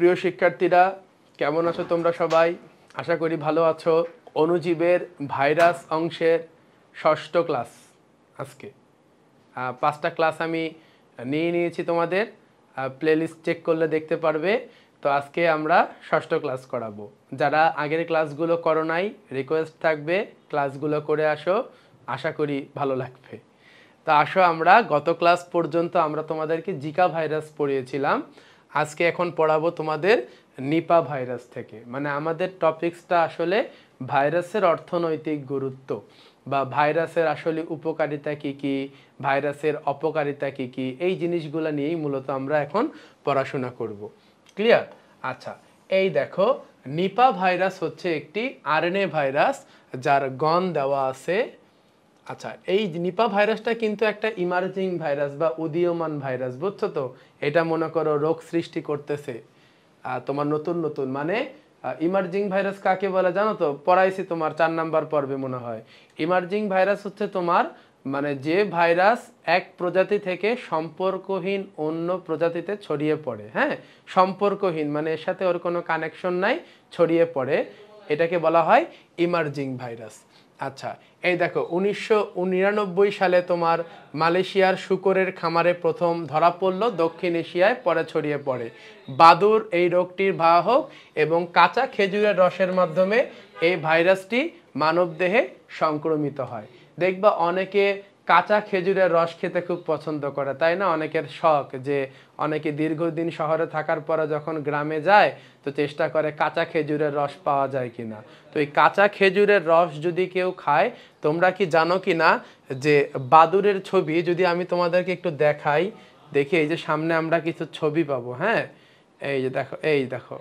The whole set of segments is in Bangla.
প্রিয় শিক্ষার্থীরা কেমন আছো তোমরা সবাই আশা করি ভালো আছো অনুজীবের ভাইরাস অংশের ষষ্ঠ ক্লাস আজকে পাঁচটা ক্লাস আমি নিয়ে নিয়েছি তোমাদের প্লেলিস্ট চেক করলে দেখতে পারবে তো আজকে আমরা ষষ্ঠ ক্লাস করাবো যারা আগের ক্লাসগুলো করো নাই রিকোয়েস্ট থাকবে ক্লাসগুলো করে আসো আশা করি ভালো লাগবে তা আসো আমরা গত ক্লাস পর্যন্ত আমরা তোমাদেরকে জিকা ভাইরাস পড়িয়েছিলাম আজকে এখন পড়াবো তোমাদের নিপা ভাইরাস থেকে মানে আমাদের টপিক্সটা আসলে ভাইরাসের অর্থনৈতিক গুরুত্ব বা ভাইরাসের আসলে উপকারিতা কি কি ভাইরাসের অপকারিতা কি কি এই জিনিসগুলো নিয়েই মূলত আমরা এখন পড়াশোনা করব ক্লিয়ার আচ্ছা এই দেখো নিপা ভাইরাস হচ্ছে একটি আরএনএ ভাইরাস যার গন দেওয়া আছে আচ্ছা এই নিপা ভাইরাসটা কিন্তু একটা ইমার্জিং ভাইরাস বা উদীয়মান ভাইরাস বুঝছো তো এটা মনে করো রোগ সৃষ্টি করতেছে তোমার নতুন নতুন মানে ইমার্জিং ভাইরাস কাকে বলে জানো তো পড়াইছি তোমার চার নাম্বার পর্বে মনে হয় ইমার্জিং ভাইরাস হচ্ছে তোমার মানে যে ভাইরাস এক প্রজাতি থেকে সম্পর্কহীন অন্য প্রজাতিতে ছড়িয়ে পড়ে হ্যাঁ সম্পর্কহীন মানে এর সাথে ওর কোনো কানেকশন নাই ছড়িয়ে পড়ে এটাকে বলা হয় ইমার্জিং ভাইরাস আচ্ছা এই দেখো উনিশশো সালে তোমার মালয়েশিয়ার শুকরের খামারে প্রথম ধরা পড়ল দক্ষিণ এশিয়ায় পরে ছড়িয়ে পড়ে বাদুর এই রোগটির বাহক এবং কাঁচা খেজুরের রসের মাধ্যমে এই ভাইরাসটি মানবদেহে সংক্রমিত হয় দেখবা অনেকে কাঁচা খেজুরের রস খেতে খুব পছন্দ করে তাই না অনেকের শখ যে অনেকে দীর্ঘদিন শহরে থাকার পরে যখন গ্রামে যায় তো চেষ্টা করে কাঁচা খেজুরের রস পাওয়া যায় কি না তো এই কাঁচা খেজুরের রস যদি কেউ খায় তোমরা কি জানো কি না যে বাদুরের ছবি যদি আমি তোমাদেরকে একটু দেখাই দেখি এই যে সামনে আমরা কিছু ছবি পাবো হ্যাঁ এই যে দেখো এই দেখো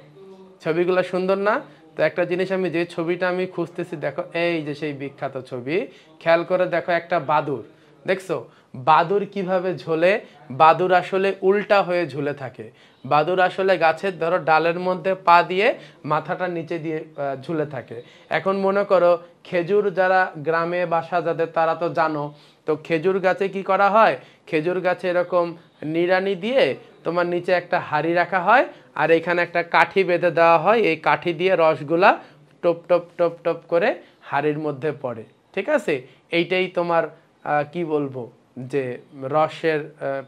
ছবিগুলো সুন্দর না তো একটা জিনিস আমি যে ছবিটা আমি খুঁজতেছি দেখো এই যে সেই বিখ্যাত ছবি খেয়াল করে দেখো একটা বাদুর দেখছো বাদুর কিভাবে ঝোলে বাদুর আসলে উল্টা হয়ে ঝুলে থাকে বাদুর আসলে গাছের ধরো ডালের মধ্যে পা দিয়ে মাথাটা নিচে দিয়ে ঝুলে থাকে এখন মনে করো খেজুর যারা গ্রামে বাসা যাদের তারা তো জানো তো খেজুর গাছে কি করা হয় খেজুর গাছে এরকম নিড়ানি দিয়ে তোমার নিচে একটা হাড়ি রাখা হয় আর এখানে একটা কাঠি বেঁধে দেওয়া হয় এই কাঠি দিয়ে রসগুলা টপ টপ টপ টপ করে হাড়ির মধ্যে পড়ে ঠিক আছে এইটাই তোমার কি বলবো যে রসের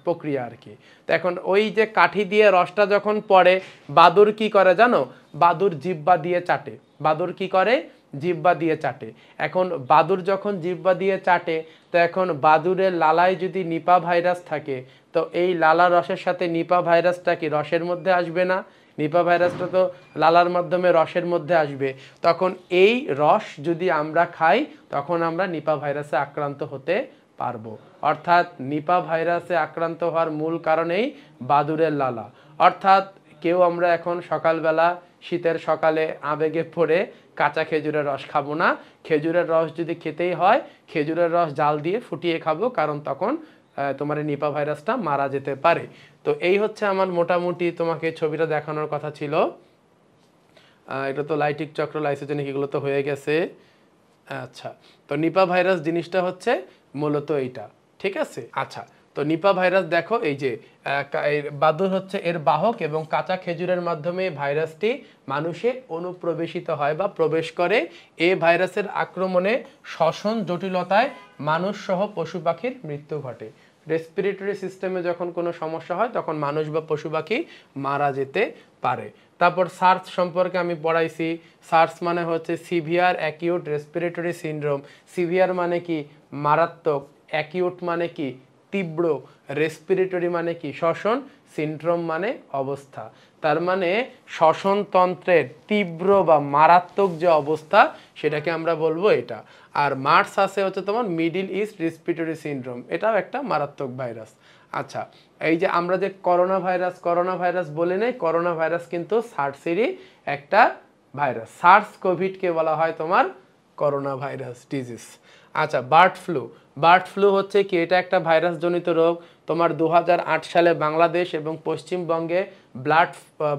প্রক্রিয়া আর কি তো এখন ওই যে কাঠি দিয়ে রসটা যখন পড়ে বাদুর কি করে জানো বাদুর জিব্বা দিয়ে চাটে বাদুর কি করে জিব্বা দিয়ে চাটে এখন বাদুর যখন জিব্বা দিয়ে চাটে তো এখন বাদুরের লালায় যদি নিপা ভাইরাস থাকে তো এই লালা রসের সাথে নিপা ভাইরাসটা কি রসের মধ্যে আসবে না নিপা ভাইরাসটা তো লালার মাধ্যমে রসের মধ্যে আসবে তখন এই রস যদি আমরা খাই তখন আমরা নিপা ভাইরাসে আক্রান্ত হতে পারবো অর্থাৎ নিপা ভাইরাসে আক্রান্ত হওয়ার মূল কারণেই বাদুরের লালা অর্থাৎ কেউ আমরা এখন সকালবেলা শীতের সকালে আবেগে পড়ে কাঁচা খেজুরের রস খাবো না খেজুরের রস যদি খেতেই হয় খেজুরের রস জাল দিয়ে ফুটিয়ে খাবো কারণ তখন তোমার নিপা ভাইরাসটা মারা যেতে পারে তো এই হচ্ছে আমার মোটামুটি তোমাকে ছবিটা দেখানোর কথা ছিল এটা তো লাইটিক চক্র লাইসোজেনিক এগুলো তো হয়ে গেছে আচ্ছা তো নিপা ভাইরাস জিনিসটা হচ্ছে মূলত এইটা ঠিক আছে আচ্ছা তো নিপা ভাইরাস দেখো এই যে বাদুর হচ্ছে এর বাহক এবং কাঁচা খেজুরের মাধ্যমে ভাইরাসটি মানুষে অনুপ্রবেশিত হয় বা প্রবেশ করে এ ভাইরাসের আক্রমণে শ্বসন জটিলতায় মানুষসহ পশু পাখির মৃত্যু ঘটে রেসপিরেটরি সিস্টেমে যখন কোনো সমস্যা হয় তখন মানুষ বা পশু পাখি মারা যেতে পারে তারপর সার্স সম্পর্কে আমি পড়াইছি সার্স মানে হচ্ছে severe acute respiratory syndrome severe মানে কি মারাত্মক অ্যাকিউট মানে কি তীব্র রেসপিরেটরি মানে কি শ্বসন সিনড্রোম মানে অবস্থা তার মানে শ্বসনতন্ত্রের তীব্র বা মারাত্মক যে অবস্থা সেটাকে আমরা বলবো এটা আর মার্স আছে হচ্ছে তোমার মিডিল ইস্ট রেসপিরেটরি সিনড্রোম এটাও একটা মারাত্মক ভাইরাস আচ্ছা এই যে আমরা যে করোনা ভাইরাস করোনা ভাইরাস বলে নেই করোনা ভাইরাস কিন্তু সার্সেরই একটা ভাইরাস সার্স কোভিডকে বলা হয় তোমার করোনা ভাইরাস ডিজিজ আচ্ছা বার্ড ফ্লু বার্ড ফ্লু হচ্ছে কি এটা একটা ভাইরাসজনিত রোগ তোমার দু সালে বাংলাদেশ এবং পশ্চিমবঙ্গে ব্লাড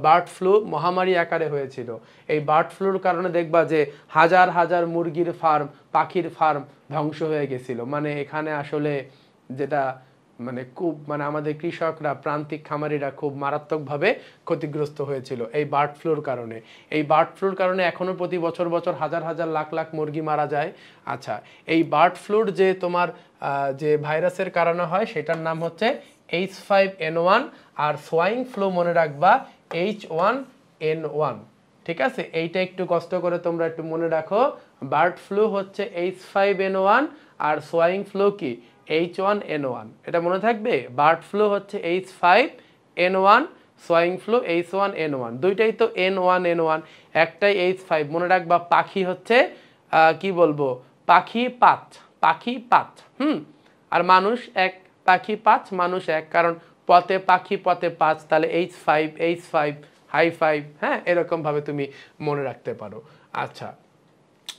বার্ড ফ্লু মহামারী আকারে হয়েছিল এই বার্ড ফ্লুর কারণে দেখবা যে হাজার হাজার মুরগির ফার্ম পাখির ফার্ম ধ্বংস হয়ে গেছিল মানে এখানে আসলে যেটা মানে খুব মানে আমাদের কৃষকরা প্রান্তিক খামারিরা খুব মারাত্মকভাবে ক্ষতিগ্রস্ত হয়েছিল এই বার্ড ফ্লুর কারণে এই বার্ড ফ্লুর কারণে এখনও প্রতি বছর বছর হাজার হাজার লাখ লাখ মুরগি মারা যায় আচ্ছা এই বার্ড ফ্লুর যে তোমার যে ভাইরাসের কারণে হয় সেটার নাম হচ্ছে এইচ ফাইভ এন ওয়ান আর সোয়াইন ফ্লু মনে রাখবা এইচ ওয়ান এন ওয়ান ঠিক আছে এইটা একটু কষ্ট করে তোমরা একটু মনে রাখো বার্ড ফ্লু হচ্ছে এইচ ফাইভ এন ওয়ান আর সোয়াইন ফ্লু কি এইচ ওয়ান এন ওয়ান এটা মনে থাকবে বার্ড ফ্লু হচ্ছে H five N one swine flu H one N one দুইটাই তো এন ওয়ান এন ওয়ান একটাই এইচ ফাইভ মনে রাখবা পাখি হচ্ছে কি বলবো পাখি পাঁচ পাখি পাঁচ হুম আর মানুষ এক পাখি পাঁচ মানুষ এক কারণ পথে পাখি পথে পাঁচ তাহলে H five H five high five হ্যাঁ এরকমভাবে তুমি মনে রাখতে পারো আচ্ছা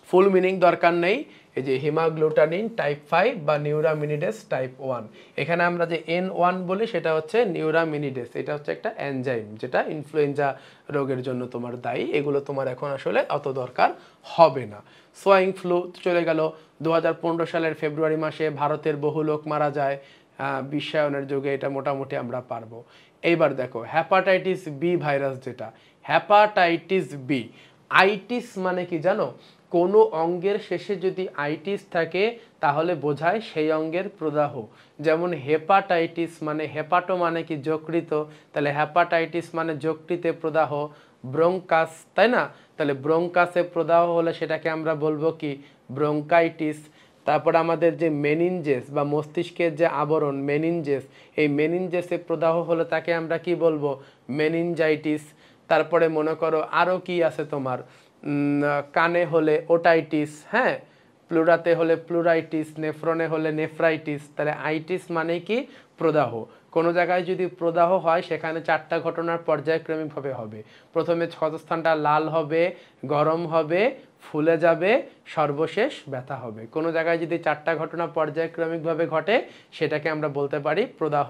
ফুল মিনিং দরকার নেই এই যে হিমাগ্লোটানিন টাইপ ফাইভ বা নিউরামিনিডেস টাইপ ওয়ান এখানে আমরা যে এন ওয়ান বলি সেটা হচ্ছে নিউরামিনিডেস এটা হচ্ছে একটা অ্যানজাইম যেটা ইনফ্লুয়েঞ্জা রোগের জন্য তোমার দায়ী এগুলো তোমার এখন আসলে অত দরকার হবে না সোয়াইং ফ্লু চলে গেল দু সালের ফেব্রুয়ারি মাসে ভারতের বহু লোক মারা যায় বিশ্বায়নের যুগে এটা মোটামুটি আমরা পারবো এইবার দেখো হ্যাপাটাইটিস বি ভাইরাস যেটা হ্যাপাটাইটিস বি আইটিস মানে কি জানো কোনো অঙ্গের শেষে যদি আইটিস থাকে তাহলে বোঝায় সেই অঙ্গের প্রদাহ যেমন হেপাটাইটিস মানে হেপাটো মানে কি যকৃত তাহলে হেপাটাইটিস মানে যকৃতে প্রদাহ ব্রঙ্কাস তাই না তাহলে ব্রঙ্কাসে প্রদাহ হলে সেটাকে আমরা বলবো কি ব্রঙ্কাইটিস তারপর আমাদের যে মেনিনজেস বা মস্তিষ্কের যে আবরণ মেনিনজেস এই মেনিনজেসে প্রদাহ হলে তাকে আমরা কি বলবো মেনিনজাইটিস তারপরে মনে করো আরও কি আছে তোমার কানে হলে ওটাইটিস হ্যাঁ প্লুরাতে হলে প্লুরাইটিস নেফ্রনে হলে নেফ্রাইটিস তাহলে আইটিস মানে কি প্রদাহ কোনো জায়গায় যদি প্রদাহ হয় সেখানে চারটা ঘটনার পর্যায়ক্রমিকভাবে হবে প্রথমে ক্ষতস্থানটা লাল হবে গরম হবে ফুলে যাবে সর্বশেষ ব্যথা হবে কোনো জায়গায় যদি চারটা ঘটনা পর্যায়ক্রমিকভাবে ঘটে সেটাকে আমরা বলতে পারি প্রদাহ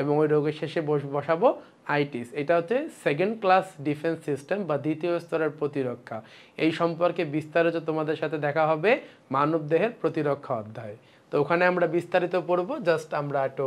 এবং ওই রোগের শেষে বসাবো আইটিস এটা হচ্ছে সেকেন্ড ক্লাস ডিফেন্স সিস্টেম বা দ্বিতীয় স্তরের প্রতিরক্ষা এই সম্পর্কে বিস্তারিত তোমাদের সাথে দেখা হবে মানবদেহের প্রতিরক্ষা অধ্যায় তো ওখানে আমরা বিস্তারিত পড়ব জাস্ট আমরা একটু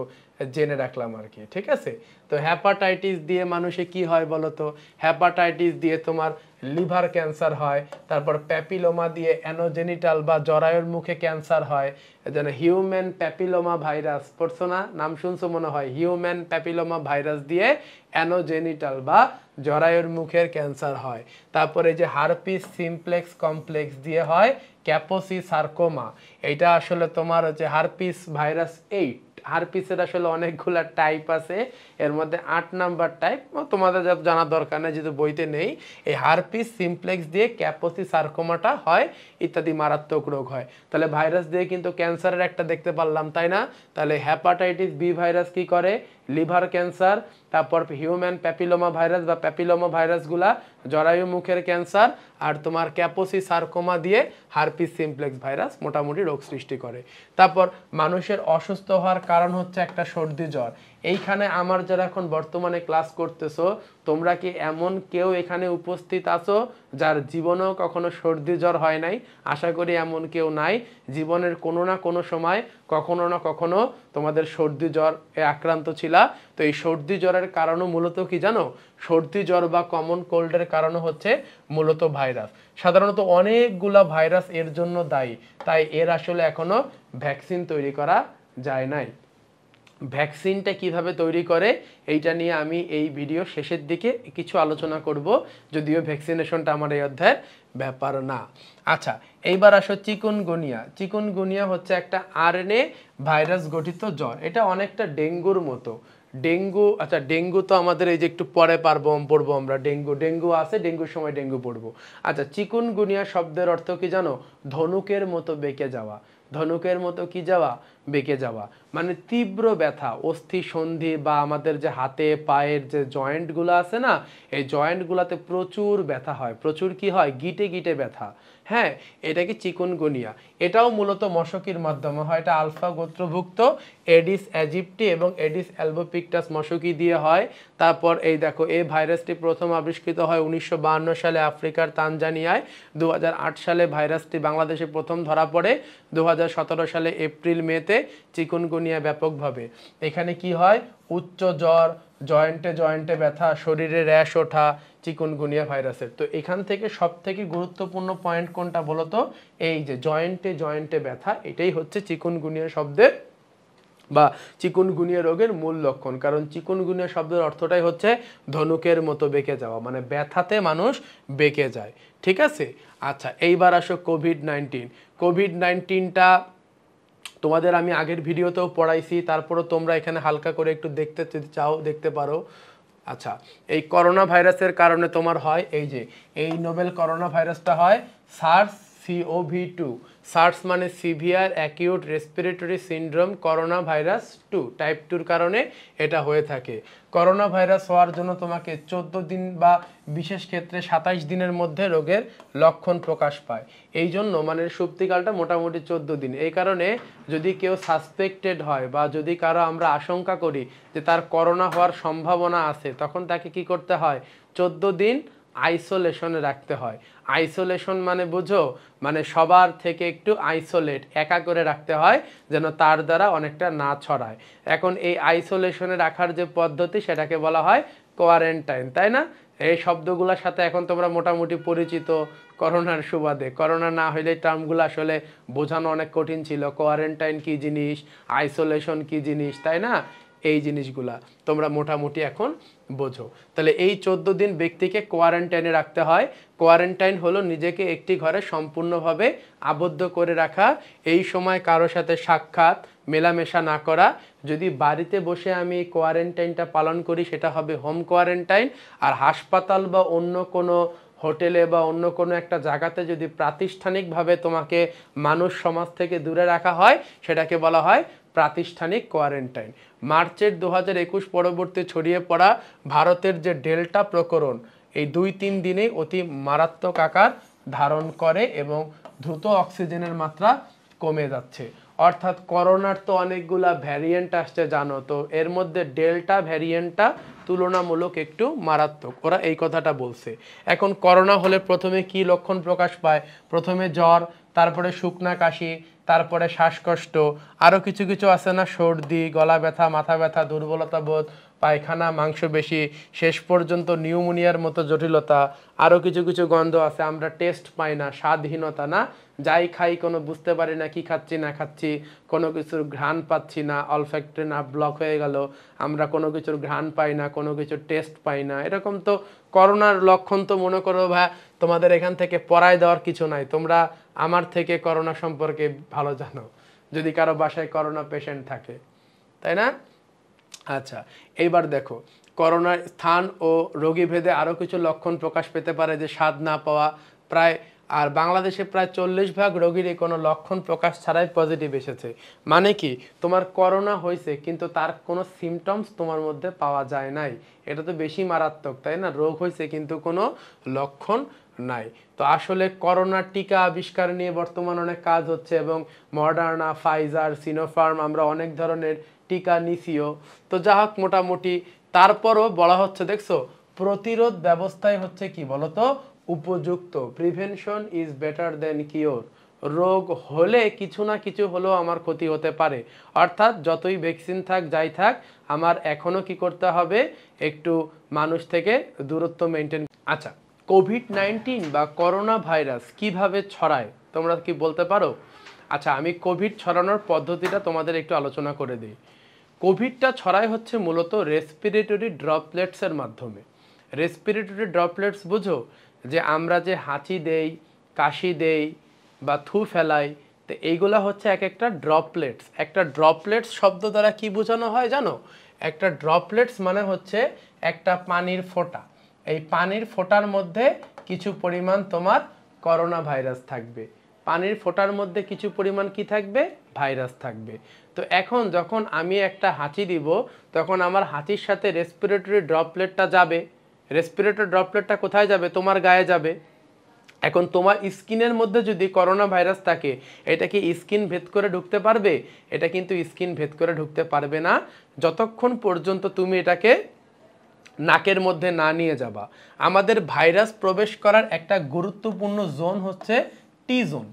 জেনে রাখলাম আর কি ঠিক আছে তো হ্যাপাটাইটিস দিয়ে মানুষে কি হয় বলো তো হ্যাপাটাইটিস দিয়ে তোমার লিভার ক্যান্সার হয় তারপর প্যাপিলোমা দিয়ে অ্যানোজেনিটাল বা জরায়ুর মুখে ক্যান্সার হয় যেন হিউম্যান প্যাপিলোমা ভাইরাস পড়ছো না নাম শুনছো মনে হয় হিউম্যান প্যাপিলোমা ভাইরাস দিয়ে অ্যানোজেনিটাল বা জরায়ুর মুখের ক্যান্সার হয় তারপরে যে হারপিস সিমপ্লেক্স কমপ্লেক্স দিয়ে হয় ক্যাপোসি সার্কোমা এটা আসলে তোমার হচ্ছে হারপিস ভাইরাস এইট হারপিসের আসলে অনেকগুলা টাইপ আছে এর মধ্যে আট নাম্বার টাইপ তোমাদের যা জানা দরকার নেই যেহেতু বইতে নেই এই হারপিস সিমপ্লেক্স দিয়ে ক্যাপোসি সার্কোমাটা হয় ইত্যাদি মারাত্মক রোগ হয় তাহলে ভাইরাস দিয়ে কিন্তু ক্যান্সারের একটা দেখতে পারলাম তাই না তাহলে হ্যাপাটাইটিস বি ভাইরাস কি করে লিভার ক্যান্সার তারপর হিউম্যান প্যাপিলোমা ভাইরাস বা প্যাপিলোমা ভাইরাসগুলা জরায়ু মুখের ক্যান্সার আর তোমার ক্যাপোসি সারকোমা দিয়ে হারপিস সিমপ্লেক্স ভাইরাস মোটামুটি রোগ সৃষ্টি করে তারপর মানুষের অসুস্থ হওয়ার কারণ হচ্ছে একটা সর্দি জ্বর এইখানে আমার যারা এখন বর্তমানে ক্লাস করতেছো তোমরা কি এমন কেউ এখানে উপস্থিত আছো যার জীবনেও কখনো সর্দি জ্বর হয় নাই আশা করি এমন কেউ নাই জীবনের কোনো না কোনো সময় কখনো না কখনো তোমাদের সর্দি জ্বর আক্রান্ত ছিলা তো এই সর্দি জ্বরের কারণও মূলত কি জানো সর্দি জ্বর বা কমন কোল্ডের কারণ হচ্ছে মূলত ভাইরাস সাধারণত অনেকগুলা ভাইরাস এর জন্য দায়ী তাই এর আসলে এখনও ভ্যাকসিন তৈরি করা যায় নাই ভ্যাকসিনটা কিভাবে তৈরি করে এইটা নিয়ে আমি এই ভিডিও শেষের দিকে কিছু আলোচনা করব যদিও ভ্যাকসিনেশনটা আমার এই অধ্যায়ের ব্যাপার না আচ্ছা এইবার আসো চিকুনগুনিয়া চিকুনগুনিয়া হচ্ছে একটা আরএনএ ভাইরাস গঠিত জ্বর এটা অনেকটা ডেঙ্গুর মতো ডেঙ্গু আচ্ছা ডেঙ্গু তো আমাদের এই যে একটু পরে পারবো পড়বো আমরা ডেঙ্গু ডেঙ্গু আছে ডেঙ্গুর সময় ডেঙ্গু পড়বো আচ্ছা চিকুনগুনিয়া শব্দের অর্থ কি জানো ধনুকের মতো বেঁকে যাওয়া ধনুকের মতো কি যাওয়া বেঁকে যাওয়া মানে তীব্র ব্যথা অস্থি সন্ধি বা আমাদের যে হাতে পায়ের যে জয়েন্টগুলো আছে না এই জয়েন্টগুলোতে প্রচুর ব্যথা হয় প্রচুর কি হয় গিটে গিটে ব্যথা হ্যাঁ এটা কি চিকুনগুনিয়া এটাও মূলত মশকির মাধ্যমে হয় এটা আলফা গোত্রভুক্ত এডিস অ্যাজিপ্টি এবং এডিস অ্যালবোপিকটাস মশকি দিয়ে হয় তারপর এই দেখো এই ভাইরাসটি প্রথম আবিষ্কৃত হয় উনিশশো সালে আফ্রিকার তানজানিয়ায় দু সালে ভাইরাসটি বাংলাদেশে প্রথম ধরা পড়ে দু সালে এপ্রিল মেতে চিকুনগুনিয়া ব্যাপকভাবে এখানে কি হয় উচ্চ জ্বর জয়েন্টে জয়েন্টে ব্যথা শরীরে র্যাশ ওঠা চিকুনগুনিয়া ভাইরাসের তো এখান থেকে সব থেকে গুরুত্বপূর্ণ পয়েন্ট কোনটা বলতো এই যে জয়েন্টে জয়েন্টে ব্যথা এটাই হচ্ছে চিকুনগুনিয়া শব্দের বা চিকুনগুনিয়া রোগের মূল লক্ষণ কারণ চিকুনগুনিয়া শব্দের অর্থটাই হচ্ছে ধনুকের মতো বেঁকে যাওয়া মানে ব্যথাতে মানুষ বেঁকে যায় ঠিক আছে আচ্ছা এইবার আসো কোভিড নাইন্টিন কোভিড নাইন্টিনটা তোমাদের আমি আগের ভিডিওতেও পড়াইছি তারপরও তোমরা এখানে হালকা করে একটু দেখতে যদি চাও দেখতে পারো আচ্ছা এই করোনা ভাইরাসের কারণে তোমার হয় এই যে এই নোবেল করোনা ভাইরাসটা হয় সার্স সিওভি টু সার্স মানে severe acute respiratory syndrome corona virus two type টুর কারণে এটা হয়ে থাকে করোনা ভাইরাস হওয়ার জন্য তোমাকে চোদ্দ দিন বা বিশেষ ক্ষেত্রে সাতাইশ দিনের মধ্যে রোগের লক্ষণ প্রকাশ পায় এই জন্য মানে সুপ্তিকালটা মোটামুটি চোদ্দ দিন এই কারণে যদি কেউ সাসপেক্টেড হয় বা যদি কারো আমরা আশঙ্কা করি যে তার করোনা হওয়ার সম্ভাবনা আছে তখন তাকে কি করতে হয় চোদ্দ দিন আইসোলেশনে রাখতে হয় আইসোলেশন মানে বুঝো মানে সবার থেকে একটু আইসোলেট একা করে রাখতে হয় যেন তার দ্বারা অনেকটা না ছড়ায় এখন এই আইসোলেশনে রাখার যে পদ্ধতি সেটাকে বলা হয় কোয়ারেন্টাইন তাই না এই শব্দগুলোর সাথে এখন তোমরা মোটামুটি পরিচিত করোনার সুবাদে করোনা না হইলে টার্মগুলো আসলে বোঝানো অনেক কঠিন ছিল কোয়ারেন্টাইন কি জিনিস আইসোলেশন কি জিনিস তাই না এই জিনিসগুলা তোমরা মোটামুটি এখন বোঝো তাহলে এই চোদ্দ দিন ব্যক্তিকে কোয়ারেন্টাইনে রাখতে হয় কোয়ারেন্টাইন হলো নিজেকে একটি ঘরে সম্পূর্ণভাবে আবদ্ধ করে রাখা এই সময় কারো সাথে সাক্ষাৎ মেলামেশা না করা যদি বাড়িতে বসে আমি কোয়ারেন্টাইনটা পালন করি সেটা হবে হোম কোয়ারেন্টাইন আর হাসপাতাল বা অন্য কোনো হোটেলে বা অন্য কোনো একটা জায়গাতে যদি প্রাতিষ্ঠানিকভাবে তোমাকে মানুষ সমাজ থেকে দূরে রাখা হয় সেটাকে বলা হয় প্রাতিষ্ঠানিক কোয়ারেন্টাইন মার্চের দু পরবর্তী ছড়িয়ে পড়া ভারতের যে ডেল্টা প্রকরণ এই দুই তিন দিনে অতি মারাত্মক আকার ধারণ করে এবং দ্রুত অক্সিজেনের মাত্রা কমে যাচ্ছে অর্থাৎ করোনার তো অনেকগুলা ভ্যারিয়েন্ট আসছে জানো তো এর মধ্যে ডেল্টা ভ্যারিয়েন্টটা তুলনামূলক একটু মারাত্মক ওরা এই কথাটা বলছে এখন করোনা হলে প্রথমে কি লক্ষণ প্রকাশ পায় প্রথমে জ্বর তারপরে শুকনা কাশি তারপরে শ্বাসকষ্ট আরও কিছু কিছু আছে না সর্দি গলা ব্যথা মাথা ব্যথা দুর্বলতা বোধ পায়খানা বেশি শেষ পর্যন্ত নিউমোনিয়ার মতো জটিলতা আরও কিছু কিছু গন্ধ আছে আমরা টেস্ট পাই না স্বাদহীনতা না যাই খাই কোনো বুঝতে পারি না কি খাচ্ছি না খাচ্ছি কোনো কিছুর ঘ্রাণ পাচ্ছি না অলফ্যাক্টরি না ব্লক হয়ে গেল আমরা কোনো কিছুর ঘ্রাণ পাই না কোনো কিছুর টেস্ট পাই না এরকম তো করোনার লক্ষণ তো মনে করো ভাই তোমাদের এখান থেকে পড়ায় দেওয়ার কিছু নাই তোমরা আমার থেকে করোনা সম্পর্কে ভালো জানো যদি কারো বাসায় করোনা পেশেন্ট থাকে তাই না আচ্ছা এবার দেখো করোনার স্থান ও রোগীভেদে আরও কিছু লক্ষণ প্রকাশ পেতে পারে যে স্বাদ না পাওয়া প্রায় আর বাংলাদেশে প্রায় চল্লিশ ভাগ রোগীর কোনো লক্ষণ প্রকাশ ছাড়াই পজিটিভ এসেছে মানে কি তোমার করোনা হয়েছে কিন্তু তার কোনো সিমটমস তোমার মধ্যে পাওয়া যায় নাই এটা তো বেশি মারাত্মক তাই না রোগ হয়েছে কিন্তু কোনো লক্ষণ নাই তো আসলে করোনার টিকা আবিষ্কার নিয়ে বর্তমান অনেক কাজ হচ্ছে এবং মডার্না ফাইজার সিনোফার্ম আমরা অনেক ধরনের টিকা নিসিও তো যা হোক মোটামুটি তারপরও বলা হচ্ছে দেখছো প্রতিরোধ ব্যবস্থাই হচ্ছে কি বলতো উপযুক্ত prevention is better than cure রোগ হলে কিছু না কিছু হলেও আমার ক্ষতি হতে পারে অর্থাৎ যতই ভ্যাকসিন থাক যাই থাক আমার এখনও কি করতে হবে একটু মানুষ থেকে দূরত্ব মেনটেন আচ্ছা কোভিড নাইন্টিন বা করোনা ভাইরাস কিভাবে ছড়ায় তোমরা কি বলতে পারো আচ্ছা আমি কোভিড ছড়ানোর পদ্ধতিটা তোমাদের একটু আলোচনা করে দিই কোভিডটা ছড়ায় হচ্ছে মূলত রেসপিরেটরি ড্রপলেটসের মাধ্যমে রেসপিরেটরি ড্রপলেটস বুঝো যে আমরা যে হাঁচি দেই কাশি দেই বা থু ফেলাই তো এইগুলা হচ্ছে এক একটা ড্রপলেটস একটা ড্রপলেটস শব্দ দ্বারা কি বোঝানো হয় জানো একটা ড্রপলেটস মানে হচ্ছে একটা পানির ফোঁটা এই পানির ফোঁটার মধ্যে কিছু পরিমাণ তোমার করোনা ভাইরাস থাকবে পানির ফোটার মধ্যে কিছু পরিমাণ কি থাকবে ভাইরাস থাকবে তো এখন যখন আমি একটা হাঁচি দিব তখন আমার হাঁচির সাথে রেসপিরেটরি ড্রপলেটটা যাবে রেসপিরেটরি ড্রপলেটটা কোথায় যাবে তোমার গায়ে যাবে এখন তোমার স্কিনের মধ্যে যদি করোনা ভাইরাস থাকে এটা কি স্কিন ভেদ করে ঢুকতে পারবে এটা কিন্তু স্কিন ভেদ করে ঢুকতে পারবে না যতক্ষণ পর্যন্ত তুমি এটাকে নাকের মধ্যে না নিয়ে যাবা আমাদের ভাইরাস প্রবেশ করার একটা গুরুত্বপূর্ণ জোন হচ্ছে টি জোন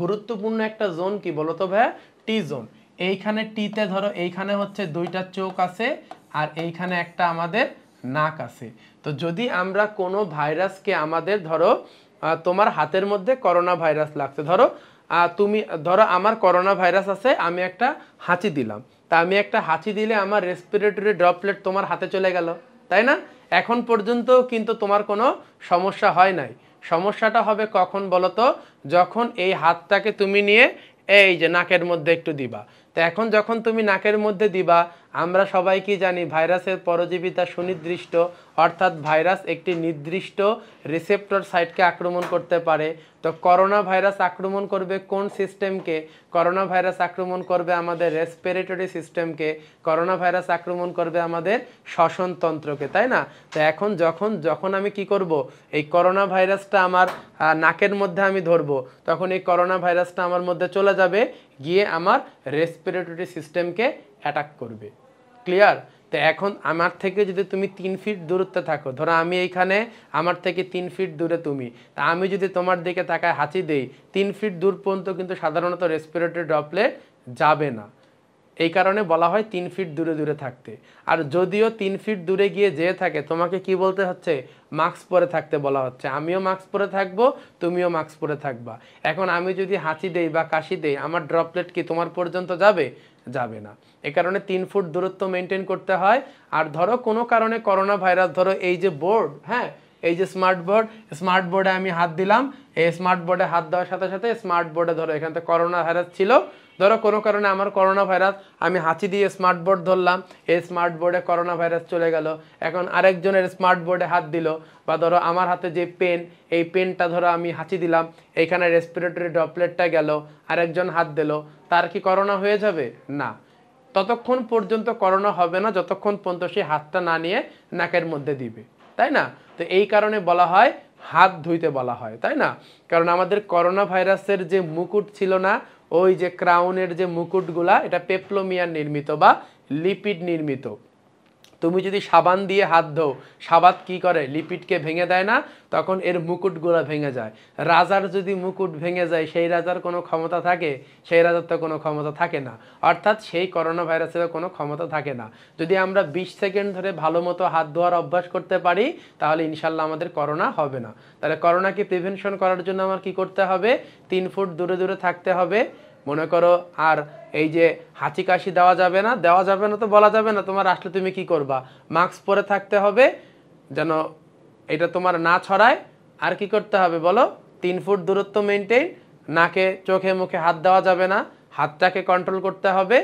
গুরুত্বপূর্ণ একটা জোন কি বলতো ভাইয়া টি জোন এইখানে টিতে ধরো এইখানে হচ্ছে দুইটা চোখ আছে আর এইখানে একটা আমাদের নাক আছে তো যদি আমরা কোনো ভাইরাসকে আমাদের ধরো তোমার হাতের মধ্যে করোনা ভাইরাস লাগছে ধরো তুমি ধরো আমার করোনা ভাইরাস আছে আমি একটা হাঁচি দিলাম তা আমি একটা হাঁচি দিলে আমার রেসপিরেটরি ড্রপলেট তোমার হাতে চলে গেল তাই না এখন পর্যন্ত কিন্তু তোমার কোনো সমস্যা হয় নাই সমস্যাটা হবে কখন বলো তো যখন এই হাতটাকে তুমি নিয়ে এই যে নাকের মধ্যে একটু দিবা তো এখন যখন তুমি নাকের মধ্যে দিবা আমরা সবাই কি জানি ভাইরাসের পরজীবিতা সুনির্দিষ্ট অর্থাৎ ভাইরাস একটি নির্দিষ্ট রিসেপ্টর সাইটকে আক্রমণ করতে পারে তো করোনা ভাইরাস আক্রমণ করবে কোন সিস্টেমকে করোনা ভাইরাস আক্রমণ করবে আমাদের রেসপিরেটরি সিস্টেমকে করোনা ভাইরাস আক্রমণ করবে আমাদের শ্বসনতন্ত্রকে তাই না তো এখন যখন যখন আমি কি করব এই করোনা ভাইরাসটা আমার নাকের মধ্যে আমি ধরব তখন এই করোনা ভাইরাসটা আমার মধ্যে চলে যাবে গিয়ে আমার রেসপিরেটরি সিস্টেমকে অ্যাটাক করবে ক্লিয়ার তো এখন আমার থেকে যদি তুমি তিন ফিট দূরত্বে থাকো ধরো আমি এইখানে আমার থেকে তিন ফিট দূরে তুমি তা আমি যদি তোমার দিকে তাকায় হাঁচি দেই তিন ফিট দূর পর্যন্ত কিন্তু সাধারণত রেসপিরেটরি ড্রপলেট যাবে না এই কারণে বলা হয় তিন ফিট দূরে দূরে থাকতে আর যদিও তিন ফিট দূরে গিয়ে যেয়ে থাকে তোমাকে কি বলতে হচ্ছে মাস্ক পরে থাকতে বলা হচ্ছে আমিও মাস্ক পরে থাকবো তুমিও মাস্ক পরে থাকবা এখন আমি যদি হাঁচি দেই বা কাশি দেই আমার ড্রপলেট কি তোমার পর্যন্ত যাবে যাবে না এ কারণে তিন ফুট দূরত্ব মেনটেন করতে হয় আর ধরো কোনো কারণে করোনা ভাইরাস ধরো এই যে বোর্ড হ্যাঁ এই যে স্মার্ট বোর্ড স্মার্ট বোর্ডে আমি হাত দিলাম এই স্মার্ট বোর্ডে হাত দেওয়ার সাথে সাথে স্মার্ট বোর্ডে ধরো এখানে তো করোনা ভাইরাস ছিল ধরো কোনো কারণে আমার করোনা ভাইরাস আমি হাঁচি দিয়ে স্মার্ট বোর্ড ধরলাম এই স্মার্ট বোর্ডে করোনা ভাইরাস চলে গেল এখন আরেকজনের স্মার্ট বোর্ডে হাত দিল বা ধরো আমার হাতে যে পেন এই পেনটা ধরো আমি হাঁচি দিলাম এইখানে রেসপিরেটরি ড্রপলেটটা গেল আরেকজন হাত দিল তার কি করোনা হয়ে যাবে না ততক্ষণ পর্যন্ত করোনা হবে না যতক্ষণ পর্যন্ত সে হাতটা না নিয়ে নাকের মধ্যে দিবে তাই না তো এই কারণে বলা হয় হাত ধুইতে বলা হয় তাই না কারণ আমাদের করোনা ভাইরাসের যে মুকুট ছিল না ওই যে ক্রাউনের যে মুকুটগুলা এটা পেপ্লোমিয়ার নির্মিত বা লিপিড নির্মিত তুমি যদি সাবান দিয়ে হাত ধো সাবাত কি করে লিপিডকে ভেঙে দেয় না তখন এর মুকুটগুলো ভেঙে যায় রাজার যদি মুকুট ভেঙে যায় সেই রাজার কোনো ক্ষমতা থাকে সেই রাজার তো কোনো ক্ষমতা থাকে না অর্থাৎ সেই করোনা ভাইরাসের কোনো ক্ষমতা থাকে না যদি আমরা ২০ সেকেন্ড ধরে ভালো মতো হাত ধোয়ার অভ্যাস করতে পারি তাহলে ইনশাল্লাহ আমাদের করোনা হবে না তাহলে করোনাকে প্রিভেনশন করার জন্য আমার কি করতে হবে তিন ফুট দূরে দূরে থাকতে হবে মনে করো আর এই যে হাঁচি কাশি দেওয়া যাবে না দেওয়া যাবে না তো বলা যাবে না তোমার আসলে তুমি কি করবা মাস্ক পরে থাকতে হবে যেন এটা তোমার না ছড়ায় আর কি করতে হবে বলো তিন ফুট দূরত্ব মেনটেন নাকে চোখে মুখে হাত দেওয়া যাবে না হাতটাকে কন্ট্রোল করতে হবে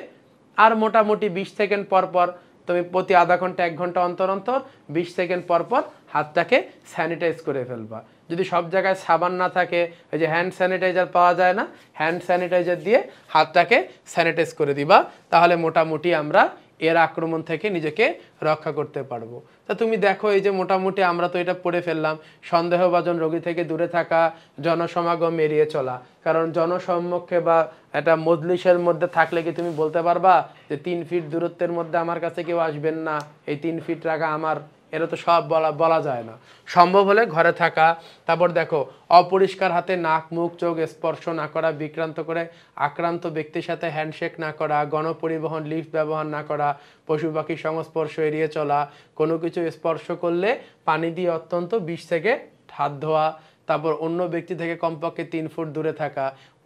আর মোটামুটি বিশ সেকেন্ড পর পর তুমি প্রতি আধা ঘন্টা এক ঘন্টা অন্তর অন্তর বিশ সেকেন্ড পর পর হাতটাকে স্যানিটাইজ করে ফেলবা যদি সব জায়গায় সাবান না থাকে ওই যে হ্যান্ড স্যানিটাইজার পাওয়া যায় না হ্যান্ড স্যানিটাইজার দিয়ে হাতটাকে স্যানিটাইজ করে দিবা তাহলে মোটামুটি আমরা এর আক্রমণ থেকে নিজেকে রক্ষা করতে পারবো তা তুমি দেখো এই যে মোটামুটি আমরা তো এটা পড়ে ফেললাম সন্দেহভাজন রোগী থেকে দূরে থাকা জনসমাগম এড়িয়ে চলা কারণ জনসম্মুখে বা একটা মজলিসের মধ্যে থাকলে কি তুমি বলতে পারবা যে তিন ফিট দূরত্বের মধ্যে আমার কাছে কেউ আসবেন না এই তিন ফিট রাখা আমার এরা তো সব বলা বলা যায় না সম্ভব হলে ঘরে থাকা তারপর দেখো অপরিষ্কার হাতে নাক মুখ চোখ স্পর্শ না করা বিক্রান্ত করে আক্রান্ত ব্যক্তির সাথে হ্যান্ডশেক না করা গণপরিবহন লিফট ব্যবহার না করা পশু পাখির সংস্পর্শ এড়িয়ে চলা কোনো কিছু স্পর্শ করলে পানি দিয়ে অত্যন্ত বিষ থেকে হাত ধোয়া তারপর অন্য ব্যক্তি থেকে কমপক্ষে তিন ফুট দূরে থাকা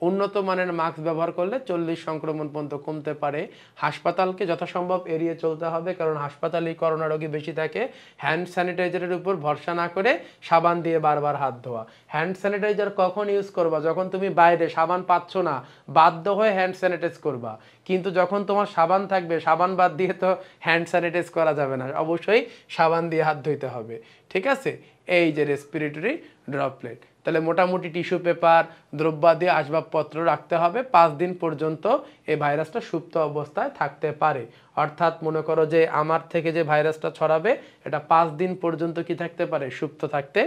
উন্নত মানের মাস্ক ব্যবহার করলে চল্লিশ সংক্রমণ পর্যন্ত কমতে পারে হাসপাতালকে যথাসম্ভব এড়িয়ে চলতে হবে কারণ হাসপাতালেই করোনা রোগী বেশি থাকে হ্যান্ড স্যানিটাইজারের উপর ভরসা না করে সাবান দিয়ে বারবার হাত ধোয়া হ্যান্ড স্যানিটাইজার কখন ইউজ করবা যখন তুমি বাইরে সাবান পাচ্ছ না বাধ্য হয়ে হ্যান্ড স্যানিটাইজ করবা কিন্তু যখন তোমার সাবান থাকবে সাবান বাদ দিয়ে তো হ্যান্ড স্যানিটাইজ করা যাবে না অবশ্যই সাবান দিয়ে হাত ধুইতে হবে ঠিক আছে এই যে রেসপিরেটরি ড্রপলেট তাহলে মোটামুটি টিস্যু পেপার দ্রব্যাদি আসবাবপত্র রাখতে হবে পাঁচ দিন পর্যন্ত এই ভাইরাসটা সুপ্ত অবস্থায় থাকতে পারে অর্থাৎ মনে করো যে আমার থেকে যে ভাইরাসটা ছড়াবে এটা পাঁচ দিন পর্যন্ত কি থাকতে পারে সুপ্ত থাকতে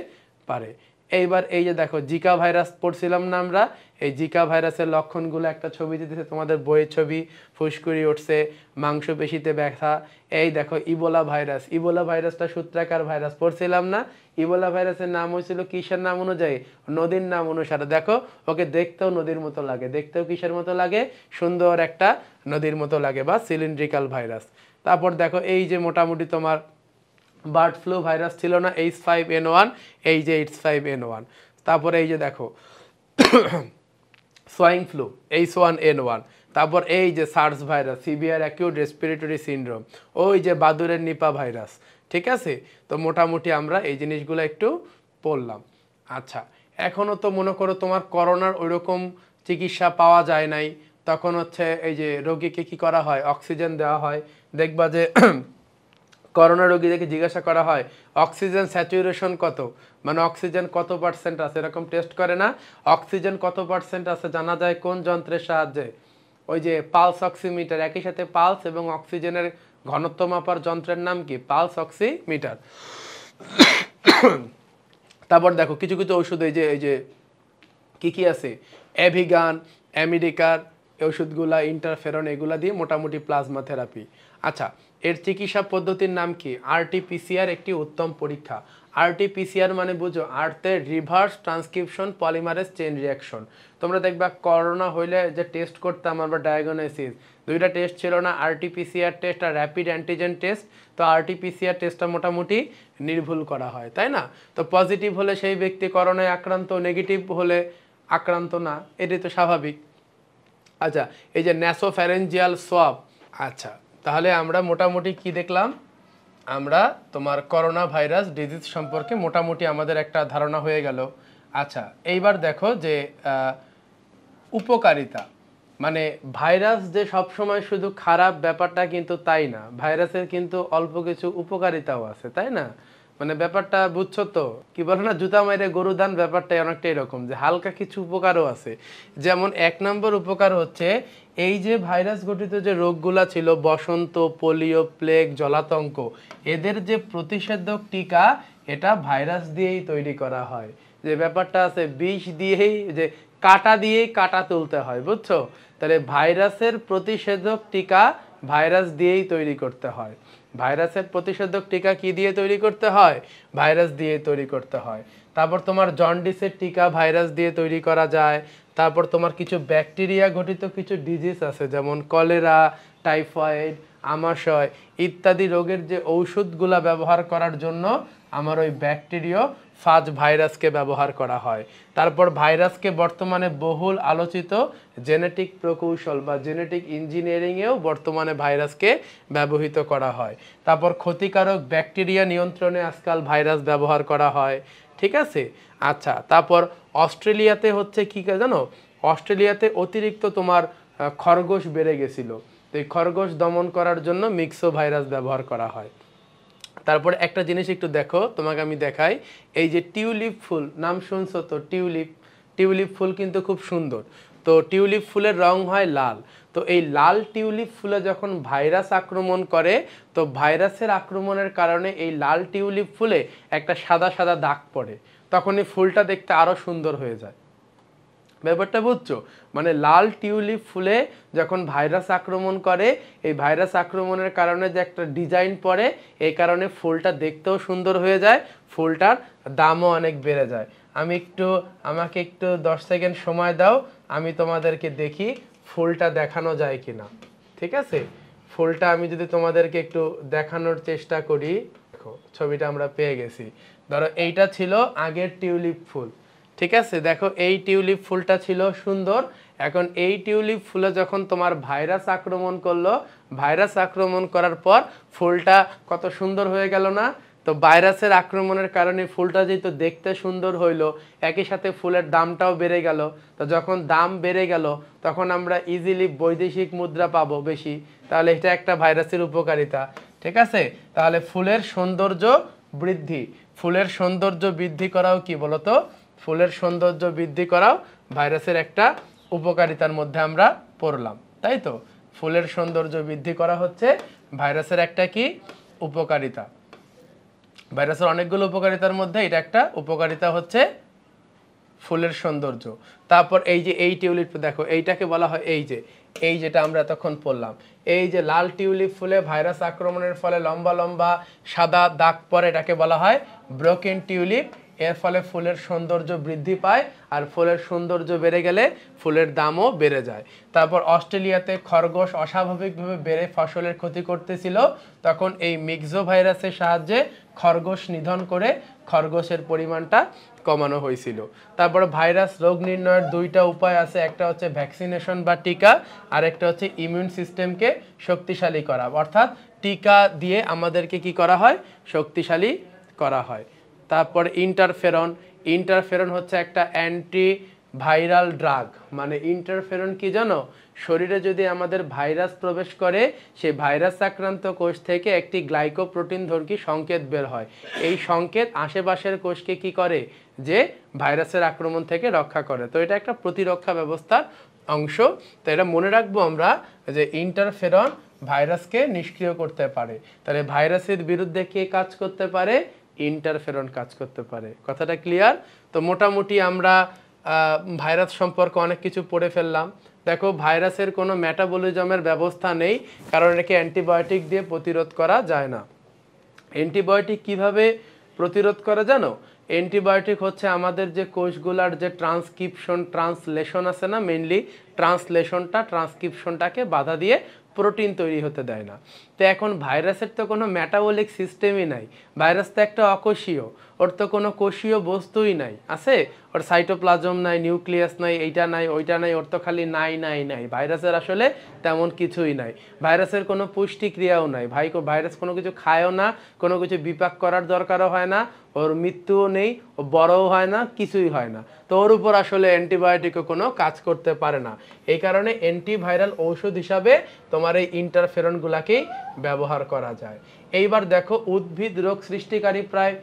পারে এইবার এই যে দেখো জিকা ভাইরাস পড়ছিলাম না আমরা এই জিকা ভাইরাসের লক্ষণগুলো একটা ছবি দিতেছে তোমাদের বইয়ের ছবি ফুসকুড়ি উঠছে মাংসপেশিতে ব্যথা এই দেখো ইবোলা ভাইরাস ইবোলা ভাইরাসটা সূত্রাকার ভাইরাস পড়ছিলাম না ইবোলা ভাইরাসের নাম হয়েছিল কিসের নাম অনুযায়ী নদীর নাম অনুসারে দেখো ওকে দেখতেও নদীর মতো লাগে দেখতেও কিসের মতো লাগে সুন্দর একটা নদীর মতো লাগে বা সিলিন্ড্রিক্যাল ভাইরাস তারপর দেখো এই যে মোটামুটি তোমার বার্ড ফ্লু ভাইরাস ছিল না এইচ ফাইভ এন ওয়ান এই যে এইচ ফাইভ এন ওয়ান তারপরে এই যে দেখো swine flu H one N one তারপর এই যে SARS virus severe acute respiratory syndrome ওই যে বাদুরের নিপা ভাইরাস ঠিক আছে তো মোটামুটি আমরা এই জিনিসগুলো একটু পড়লাম আচ্ছা এখনও তো মনে করো তোমার করোনার ওইরকম চিকিৎসা পাওয়া যায় নাই তখন হচ্ছে এই যে রোগীকে কি করা হয় অক্সিজেন দেওয়া হয় দেখবা যে করোনা রোগীদেরকে জিজ্ঞাসা করা হয় অক্সিজেন স্যাচুরেশন কত মানে অক্সিজেন কত পার্সেন্ট আছে এরকম টেস্ট করে না অক্সিজেন কত পার্সেন্ট আছে জানা যায় কোন যন্ত্রের সাহায্যে ওই যে পালস অক্সিমিটার একই সাথে পালস এবং অক্সিজেনের ঘনত্ব মাপার যন্ত্রের নাম কি পালস অক্সিমিটার তারপর দেখো কিছু কিছু ওষুধ এই যে এই যে কী কী আছে অ্যাভিগান অ্যামেরিকার ওষুধগুলা ইন্টারফেরন এগুলা দিয়ে মোটামুটি প্লাজমা থেরাপি আচ্ছা এর চিকিৎসা পদ্ধতির নাম কি আরটিপিসিআর একটি উত্তম পরীক্ষা আরটিপিসিআর মানে বুঝো আর্থে reverse transcription polymerase chain reaction তোমরা দেখবা করোনা হইলে যে টেস্ট করতাম আমরা ডায়াগনোসিস দুইটা টেস্ট ছিল না আরটিপিসিআর টেস্ট আর র্যাপিড অ্যান্টিজেন টেস্ট তো আরটিপিসিআর টেস্টটা মোটামুটি নির্ভুল করা হয় তাই না তো পজিটিভ হলে সেই ব্যক্তি করোনায় আক্রান্ত নেগেটিভ হলে আক্রান্ত না এটি তো স্বাভাবিক আচ্ছা এই যে ন্যাসোফ্যারেঞ্জিয়াল সোয়াব আচ্ছা তাহলে আমরা মোটামুটি কি দেখলাম আমরা তোমার করোনা ভাইরাস ডিজিজ সম্পর্কে মোটামুটি আমাদের একটা ধারণা হয়ে গেল আচ্ছা এইবার দেখো যে উপকারিতা মানে ভাইরাস যে সবসময় শুধু খারাপ ব্যাপারটা কিন্তু তাই না ভাইরাসের কিন্তু অল্প কিছু উপকারিতাও আছে তাই না মানে ব্যাপারটা বুঝছো তো কি বলো না জুতা মাইরে গরু দান ব্যাপারটাই অনেকটা এরকম যে হালকা কিছু উপকারও আছে যেমন এক নম্বর উপকার হচ্ছে এই যে ভাইরাস গঠিত যে রোগগুলো ছিল বসন্ত পোলিও প্লেগ জলাতঙ্ক এদের যে প্রতিষেধক টিকা এটা ভাইরাস দিয়েই তৈরি করা হয় যে ব্যাপারটা আছে বিষ দিয়েই যে কাটা দিয়েই কাটা তুলতে হয় বুঝছো তাহলে ভাইরাসের প্রতিষেধক টিকা ভাইরাস দিয়েই তৈরি করতে হয় ভাইরাসের প্রতিষেধক টিকা কি দিয়ে তৈরি করতে হয় ভাইরাস দিয়ে তৈরি করতে হয় তারপর তোমার জন্ডিসের টিকা ভাইরাস দিয়ে তৈরি করা যায় তারপর তোমার কিছু ব্যাকটেরিয়া ঘটিত কিছু ডিজিজ আছে যেমন কলেরা টাইফয়েড আমাশয় ইত্যাদি রোগের যে ঔষধগুলা ব্যবহার করার জন্য আমার ওই ব্যাকটেরিয় ফাজ ভাইরাসকে ব্যবহার করা হয় তারপর ভাইরাসকে বর্তমানে বহুল আলোচিত জেনেটিক প্রকৌশল বা জেনেটিক ইঞ্জিনিয়ারিংয়েও বর্তমানে ভাইরাসকে ব্যবহৃত করা হয় তারপর ক্ষতিকারক ব্যাকটেরিয়া নিয়ন্ত্রণে আজকাল ভাইরাস ব্যবহার করা হয় ঠিক আছে আচ্ছা তারপর অস্ট্রেলিয়াতে হচ্ছে কী জানো অস্ট্রেলিয়াতে অতিরিক্ত তোমার খরগোশ বেড়ে গেছিলো তো এই খরগোশ দমন করার জন্য মিক্সো ভাইরাস ব্যবহার করা হয় তারপরে একটা জিনিস একটু দেখো তোমাকে আমি দেখাই এই যে টিউলিপ ফুল নাম শুনছো তো টিউলিপ টিউলিপ ফুল কিন্তু খুব সুন্দর তো টিউলিপ ফুলের রং হয় লাল তো এই লাল টিউলিপ ফুলে যখন ভাইরাস আক্রমণ করে তো ভাইরাসের আক্রমণের কারণে এই লাল টিউলিপ ফুলে একটা সাদা সাদা দাগ পড়ে তখন এই ফুলটা দেখতে আরও সুন্দর হয়ে যায় ব্যাপারটা বুঝছো মানে লাল টিউলিপ ফুলে যখন ভাইরাস আক্রমণ করে এই ভাইরাস আক্রমণের কারণে যে একটা ডিজাইন পড়ে এই কারণে ফুলটা দেখতেও সুন্দর হয়ে যায় ফুলটার দামও অনেক বেড়ে যায় আমি একটু আমাকে একটু দশ সেকেন্ড সময় দাও আমি তোমাদেরকে দেখি ফুলটা দেখানো যায় কি না ঠিক আছে ফুলটা আমি যদি তোমাদেরকে একটু দেখানোর চেষ্টা করি দেখো ছবিটা আমরা পেয়ে গেছি ধরো এইটা ছিল আগের টিউলিপ ফুল ঠিক আছে দেখো এই টিউলিপ ফুলটা ছিল সুন্দর এখন এই টিউলিপ ফুলে যখন তোমার ভাইরাস আক্রমণ করলো ভাইরাস আক্রমণ করার পর ফুলটা কত সুন্দর হয়ে গেল না তো ভাইরাসের আক্রমণের কারণে ফুলটা যেহেতু দেখতে সুন্দর হইলো একই সাথে ফুলের দামটাও বেড়ে গেল তো যখন দাম বেড়ে গেল তখন আমরা ইজিলি বৈদেশিক মুদ্রা পাবো বেশি তাহলে এটা একটা ভাইরাসের উপকারিতা ঠিক আছে তাহলে ফুলের সৌন্দর্য বৃদ্ধি ফুলের সৌন্দর্য বৃদ্ধি করাও কি বলতো ফুলের সৌন্দর্য বৃদ্ধি করাও ভাইরাসের একটা উপকারিতার মধ্যে আমরা পড়লাম তাই তো ফুলের সৌন্দর্য বৃদ্ধি করা হচ্ছে ভাইরাসের একটা কি উপকারিতা ভাইরাসের অনেকগুলো উপকারিতার মধ্যে এটা একটা উপকারিতা হচ্ছে ফুলের সৌন্দর্য তারপর এই যে এই টিউলিপ দেখো এইটাকে বলা হয় এই যে এই যেটা আমরা এতক্ষণ পড়লাম এই যে লাল টিউলিপ ফুলে ভাইরাস আক্রমণের ফলে লম্বা লম্বা সাদা দাগ পরে এটাকে বলা হয় ব্রোকেন টিউলিপ এর ফলে ফুলের সৌন্দর্য বৃদ্ধি পায় আর ফুলের সৌন্দর্য বেড়ে গেলে ফুলের দামও বেড়ে যায় তারপর অস্ট্রেলিয়াতে খরগোশ অস্বাভাবিকভাবে বেড়ে ফসলের ক্ষতি করতেছিল তখন এই মিক্সো ভাইরাসের সাহায্যে খরগোশ নিধন করে খরগোশের পরিমাণটা কমানো হয়েছিল তারপর ভাইরাস রোগ নির্ণয়ের দুইটা উপায় আছে একটা হচ্ছে ভ্যাকসিনেশন বা টিকা আর একটা হচ্ছে ইমিউন সিস্টেমকে শক্তিশালী করা অর্থাৎ টিকা দিয়ে আমাদেরকে কি করা হয় শক্তিশালী করা হয় তারপর ইন্টারফেরন ইন্টারফেরন হচ্ছে একটা অ্যান্টি ভাইরাল ড্রাগ মানে ইন্টারফেরন কি জানো শরীরে যদি আমাদের ভাইরাস প্রবেশ করে সেই ভাইরাস আক্রান্ত কোষ থেকে একটি গ্লাইকোপ্রোটিন ধর্কী সংকেত বের হয় এই সংকেত আশেপাশের কোষকে কি করে যে ভাইরাসের আক্রমণ থেকে রক্ষা করে তো এটা একটা প্রতিরক্ষা ব্যবস্থার অংশ তো এটা মনে রাখবো আমরা যে ইন্টারফেরন ভাইরাসকে নিষ্ক্রিয় করতে পারে তাহলে ভাইরাসের বিরুদ্ধে কে কাজ করতে পারে ইন্টারফেরন কাজ করতে পারে কথাটা ক্লিয়ার তো মোটামুটি আমরা ভাইরাস সম্পর্কে অনেক কিছু পড়ে ফেললাম দেখো ভাইরাসের কোনো ম্যাটাবলিজমের ব্যবস্থা নেই কারণ একে অ্যান্টিবায়োটিক দিয়ে প্রতিরোধ করা যায় না অ্যান্টিবায়োটিক কিভাবে প্রতিরোধ করা জানো অ্যান্টিবায়োটিক হচ্ছে আমাদের যে কোষগুলার যে ট্রান্সক্রিপশন ট্রান্সলেশন আছে না মেনলি ট্রান্সলেশনটা ট্রান্সক্রিপশনটাকে বাধা দিয়ে প্রোটিন তৈরি হতে দেয় না তো এখন ভাইরাসের তো কোনো ম্যাটাবলিক সিস্টেমই নাই ভাইরাস তো একটা অকোষীয় ওর তো কোনো কোষীয় বস্তুই নাই আছে ওর সাইটোপ্লাজম নাই নিউক্লিয়াস নাই এইটা নাই ওইটা নাই ওর তো খালি নাই নাই নাই ভাইরাসের আসলে তেমন কিছুই নাই ভাইরাসের কোনো পুষ্টিক্রিয়াও নাই ভাই ভাইরাস কোনো কিছু খায়ও না কোনো কিছু বিপাক করার দরকারও হয় না ওর মৃত্যুও নেই ও বড়ও হয় না কিছুই হয় না তো ওর উপর আসলে অ্যান্টিবায়োটিকও কোনো কাজ করতে পারে না এই কারণে অ্যান্টিভাইরাল ঔষধ হিসাবে তোমার এই ইন্টারফেরনগুলাকেই ব্যবহার করা যায় এইবার দেখো উদ্ভিদ রোগ সৃষ্টিকারী প্রায়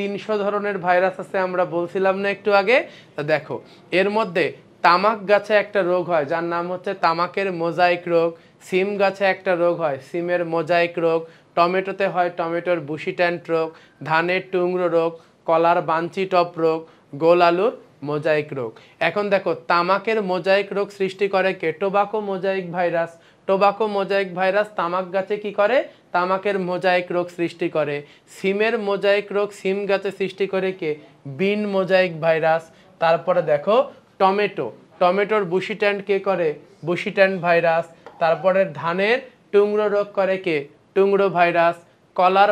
তিনশো ধরনের ভাইরাস আছে আমরা বলছিলাম না একটু আগে তা দেখো এর মধ্যে তামাক গাছে একটা রোগ হয় যার নাম হচ্ছে তামাকের মোজাইক রোগ সিম গাছে একটা রোগ হয় সিমের মোজাইক রোগ টমেটোতে হয় টমেটোর বুসিট্যান্ট রোগ ধানের টুংরো রোগ কলার বাঞ্চি টপ রোগ গোল আলুর মোজাইক রোগ এখন দেখো তামাকের মোজাইক রোগ সৃষ্টি করে কে tobacco mosaic virus tobacco mosaic virus তামাক গাছে কি করে তামাকের মোজাইক রোগ সৃষ্টি করে সিমের মোজাইক রোগ সিম গাছে সৃষ্টি করে কে বিন মোজাইক ভাইরাস তারপরে দেখো টমেটো টমেটোর বুশিট্যান্ড কে করে বুশিট্যান্ড ভাইরাস তারপরে ধানের টুংরো রোগ করে কে টুংরো ভাইরাস কলার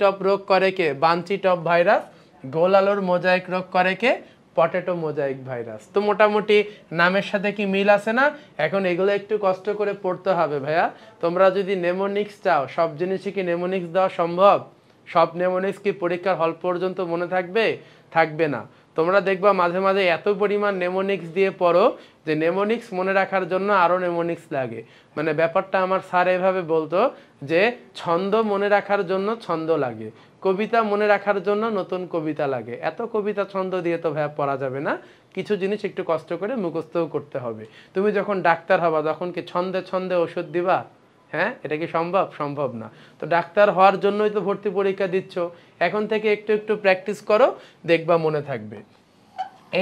টপ রোগ করে কে টপ ভাইরাস গোলালোর মোজাইক রোগ করে কে পটেটো মোজাইক ভাইরাস তো মোটামুটি নামের সাথে কি মিল আছে না এখন এগুলো একটু কষ্ট করে পড়তে হবে ভাইয়া তোমরা যদি নেমোনিক্স চাও সব জিনিসই কি নেমোনিক্স দেওয়া সম্ভব সব নেমোনিক্স কি পরীক্ষার হল পর্যন্ত মনে থাকবে থাকবে না তোমরা দেখবা মাঝে মাঝে এত পরিমাণ নেমোনিক্স দিয়ে পড়ো যে নেমোনিক্স মনে রাখার জন্য আরও নেমোনিক্স লাগে মানে ব্যাপারটা আমার স্যার এভাবে বলতো যে ছন্দ মনে রাখার জন্য ছন্দ লাগে কবিতা মনে রাখার জন্য নতুন কবিতা লাগে এত কবিতা ছন্দ দিয়ে তো ভাইয়া পড়া যাবে না কিছু জিনিস একটু কষ্ট করে মুখস্থও করতে হবে তুমি যখন ডাক্তার হবা তখন কি ছন্দে ছন্দে ওষুধ দিবা হ্যাঁ এটা কি সম্ভব সম্ভব না তো ডাক্তার হওয়ার জন্যই তো ভর্তি পরীক্ষা দিচ্ছ এখন থেকে একটু একটু প্র্যাকটিস করো দেখবা মনে থাকবে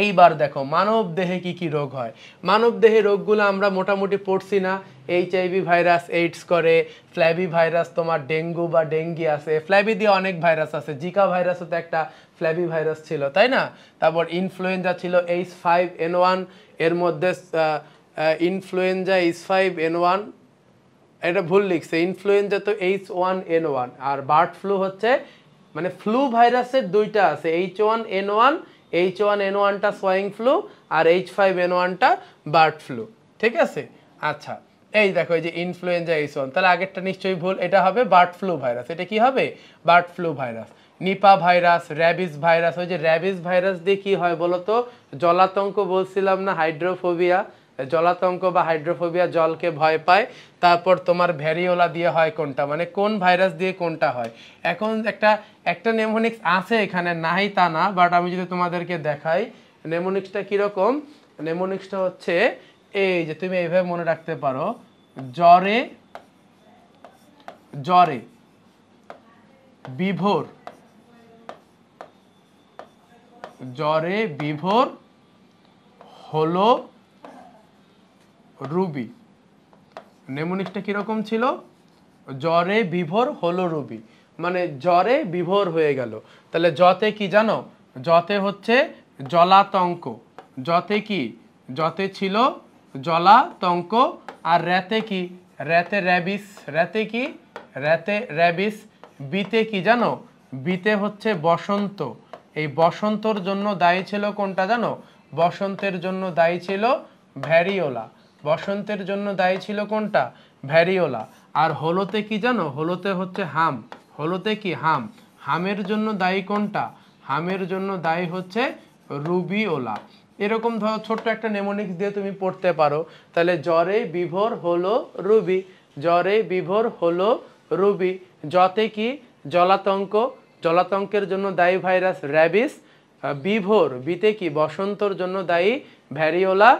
এইবার দেখো মানব দেহে কি কি রোগ হয় মানব দেহে রোগগুলো আমরা মোটামুটি পড়ছি না এইচআইভি ভাইরাস এইডস করে ফ্ল্যাবি ভাইরাস তোমার ডেঙ্গু বা ডেঙ্গি আছে ফ্ল্যাবি দিয়ে অনেক ভাইরাস আছে জিকা ভাইরাসও তো একটা ফ্ল্যাবি ভাইরাস ছিল তাই না তারপর ইনফ্লুয়েঞ্জা ছিল এইচ ফাইভ এন ওয়ান এর মধ্যে influenza H five N one এটা ভুল লিখছে ইনফ্লুয়েঞ্জা তো এইচ ওয়ান এন ওয়ান আর বার্ড ফ্লু হচ্ছে মানে ফ্লু ভাইরাসের দুইটা আছে H one N one H one N ওয়ানটা সোয়াইং ফ্লু আর এইচ ফাইভ এন ওয়ানটা বার্ড ফ্লু ঠিক আছে আচ্ছা এই দেখো এই যে ইনফ্লুয়েঞ্জা এইচ ওয়ান তাহলে আগেরটা নিশ্চয়ই ভুল এটা হবে বার্ড ফ্লু ভাইরাস এটা কি হবে bird flu virus Nipah virus rabies virus ওই যে র্যাবিস ভাইরাস দিয়ে কী হয় বলো তো জলাতঙ্ক বলছিলাম না হাইড্রোফোবিয়া জলাতঙ্ক বা হাইড্রোফোবিয়া জলকে ভয় পায় তারপর তোমার ভ্যারিওলা দিয়ে হয় কোনটা মানে কোন ভাইরাস দিয়ে কোনটা হয় এখন একটা একটা নেমোনিক্স আছে এখানে নাই তা না বাট আমি যদি তোমাদেরকে দেখাই নেমোনিক্সটা কীরকম নেমোনিক্সটা হচ্ছে এই যে তুমি এইভাবে মনে রাখতে পারো জ্বরে জ্বরে বিভোর জ্বরে বিভোর হলো রুবি নেমোনিকটা কীরকম ছিল জ্বরে বিভোর হলো রুবি মানে জ্বরে বিভোর হয়ে গেল তাহলে জতে কি জানো জতে হচ্ছে জলাতঙ্ক জতে কি জতে ছিল জলাতঙ্ক আর রেতে কি রেতে র্যাবিস রেতে কি রেতে র্যাবিস বিতে কি জানো বিতে হচ্ছে বসন্ত এই বসন্তর জন্য দায়ী ছিল কোনটা জানো বসন্তের জন্য দায়ী ছিল ভ্যারিওলা বসন্তের জন্য দায়ী ছিল কোনটা ভ্যারিওলা আর হলোতে কি জানো হলোতে হচ্ছে হাম হলোতে কি হাম হামের জন্য দায়ী কোনটা হামের জন্য দায়ী হচ্ছে রুবিওলা এরকম ধরো ছোট্ট একটা নেমোনিক্স দিয়ে তুমি পড়তে পারো তাহলে জ্বরে বিভোর হলো রুবি জ্বরে বিভোর হলো রুবি যতে কি জলাতঙ্ক জলাতঙ্কের জন্য দায়ী ভাইরাস র্যাবিস বিভোর বিতে কি বসন্তর জন্য দায়ী ভ্যারিওলা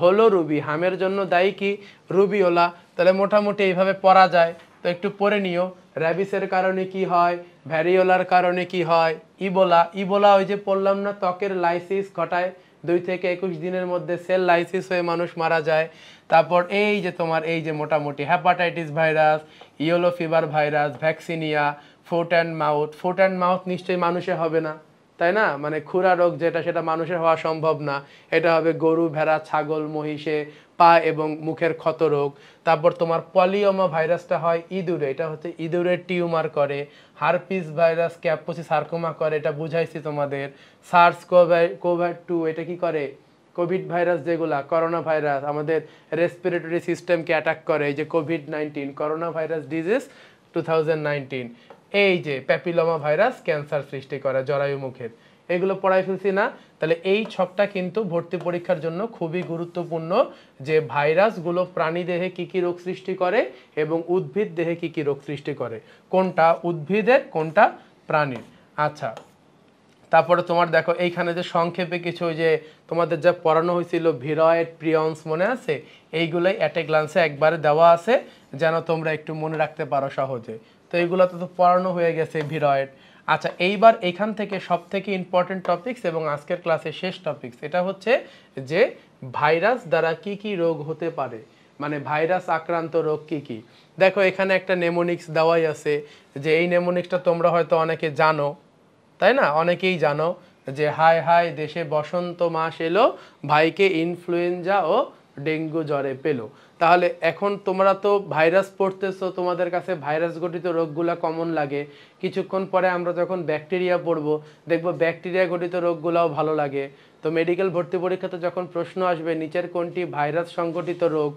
হলো রুবি হামের জন্য দায়ী কি রুবিওলা তাহলে মোটামুটি এইভাবে পড়া যায় তো একটু পড়ে নিও র্যাবিসের কারণে কি হয় ভ্যারিওলার কারণে কি হয় ইবোলা ইবোলা ওই যে পড়লাম না ত্বকের লাইসিস ঘটায় দুই থেকে একুশ দিনের মধ্যে সেল লাইসিস হয়ে মানুষ মারা যায় তারপর এই যে তোমার এই যে মোটামুটি hepatitis virus yellow fever virus vaccinia foot and mouth foot and mouth নিশ্চয়ই মানুষে হবে না তাই না মানে খুরা রোগ যেটা সেটা মানুষের হওয়া সম্ভব না এটা হবে গরু ভেড়া ছাগল মহিষে পা এবং মুখের ক্ষত রোগ তারপর তোমার পলিওমা ভাইরাসটা হয় ইঁদুরে এটা হচ্ছে ইঁদুরের টিউমার করে হারপিস ভাইরাস ক্যাপোসি সার্কোমা করে এটা বুঝাইছি তোমাদের সার্স কোভাই কোভার টু এটা কি করে কোভিড ভাইরাস যেগুলা করোনা ভাইরাস আমাদের রেসপিরেটরি সিস্টেমকে অ্যাটাক করে এই যে COVID nineteen corona virus disease two thousand nineteen এই যে প্যাপিলোমা ভাইরাস ক্যান্সার সৃষ্টি করা জরায়ু মুখের এগুলো পড়াই ফেলছি না তাহলে এই ছকটা কিন্তু ভর্তি পরীক্ষার জন্য খুবই গুরুত্বপূর্ণ যে ভাইরাসগুলো প্রাণী দেহে কী কী রোগ সৃষ্টি করে এবং উদ্ভিদ দেহে কী কী রোগ সৃষ্টি করে কোনটা উদ্ভিদের কোনটা প্রাণীর আচ্ছা তারপরে তোমার দেখো এইখানে যে সংক্ষেপে কিছু ওই যে তোমাদের যা পড়ানো হয়েছিল ভিরয়েড প্রিয়ন্স মনে আছে এইগুলোই অ্যাটে গ্লান্সে একবারে দেওয়া আছে যেন তোমরা একটু মনে রাখতে পারো সহজে তো এইগুলোতে তো পড়ানো হয়ে গেছে ভিরয়েড আচ্ছা এইবার এখান থেকে সব থেকে ইম্পর্টেন্ট টপিক্স এবং আজকের ক্লাসের শেষ টপিক্স এটা হচ্ছে যে ভাইরাস দ্বারা কি কি রোগ হতে পারে মানে ভাইরাস আক্রান্ত রোগ কি কি দেখো এখানে একটা নেমোনিক্স দেওয়াই আছে যে এই নেমোনিক্সটা তোমরা হয়তো অনেকে জানো তাই না অনেকেই জানো যে হায় হায় দেশে বসন্ত মাস এলো ভাইকে ইনফ্লুয়েঞ্জা ও ডেঙ্গু জ্বরে পেলো তাহলে এখন তোমরা তো ভাইরাস পড়তেছো তোমাদের কাছে ভাইরাস ঘটিত রোগগুলা কমন লাগে কিছুক্ষণ পরে আমরা যখন ব্যাকটেরিয়া পড়বো দেখবো ব্যাকটেরিয়া ঘটিত রোগগুলাও ভালো লাগে তো মেডিকেল ভর্তি পরীক্ষাতে যখন প্রশ্ন আসবে নিচের কোনটি ভাইরাস সংগঠিত রোগ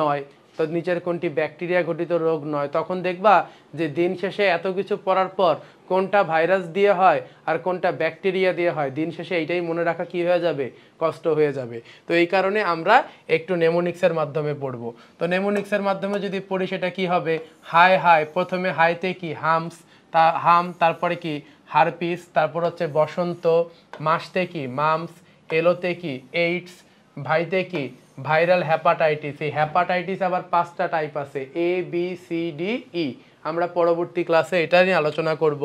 নয় তো নিচের কোনটি ব্যাকটেরিয়া ঘটিত রোগ নয় তখন দেখবা যে দিন শেষে এত কিছু পড়ার পর কোনটা ভাইরাস দিয়ে হয় আর কোনটা ব্যাকটেরিয়া দিয়ে হয় দিন শেষে এইটাই মনে রাখা কী হয়ে যাবে কষ্ট হয়ে যাবে তো এই কারণে আমরা একটু নেমোনিক্সের মাধ্যমে পড়ব তো নেমোনিক্সের মাধ্যমে যদি পড়ি সেটা কি হবে হাই হাই প্রথমে হাইতে কি হামস তা হাম তারপরে কি হারপিস তারপর হচ্ছে বসন্ত মাসতে কি মামস এলোতে কি এইডস ভাইতে কি ভাইরাল হ্যাপাটাইটিস এই হ্যাপাটাইটিস আবার পাঁচটা টাইপ আছে A B C D E আমরা পরবর্তী ক্লাসে এটা নিয়ে আলোচনা করব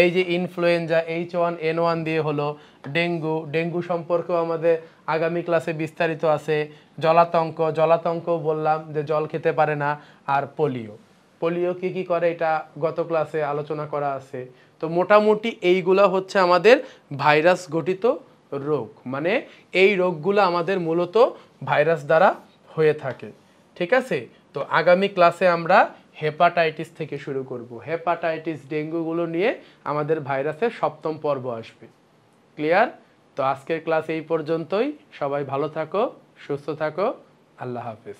এই যে influenza H one N one দিয়ে হলো ডেঙ্গু ডেঙ্গু সম্পর্কেও আমাদের আগামী ক্লাসে বিস্তারিত আছে জলাতঙ্ক জলাতঙ্ক বললাম যে জল খেতে পারে না আর পোলিও পোলিও কী কী করে এটা গত ক্লাসে আলোচনা করা আছে তো মোটামুটি এইগুলো হচ্ছে আমাদের ভাইরাস ঘটিত রোগ মানে এই রোগগুলো আমাদের মূলত ভাইরাস দ্বারা হয়ে থাকে ঠিক আছে তো আগামী ক্লাসে আমরা হেপাটাইটিস থেকে শুরু করব হেপাটাইটিস ডেঙ্গুগুলো নিয়ে আমাদের ভাইরাসের সপ্তম পর্ব আসবে ক্লিয়ার তো আজকের ক্লাস এই পর্যন্তই সবাই ভালো থাকো সুস্থ থাকো আল্লাহ হাফিজ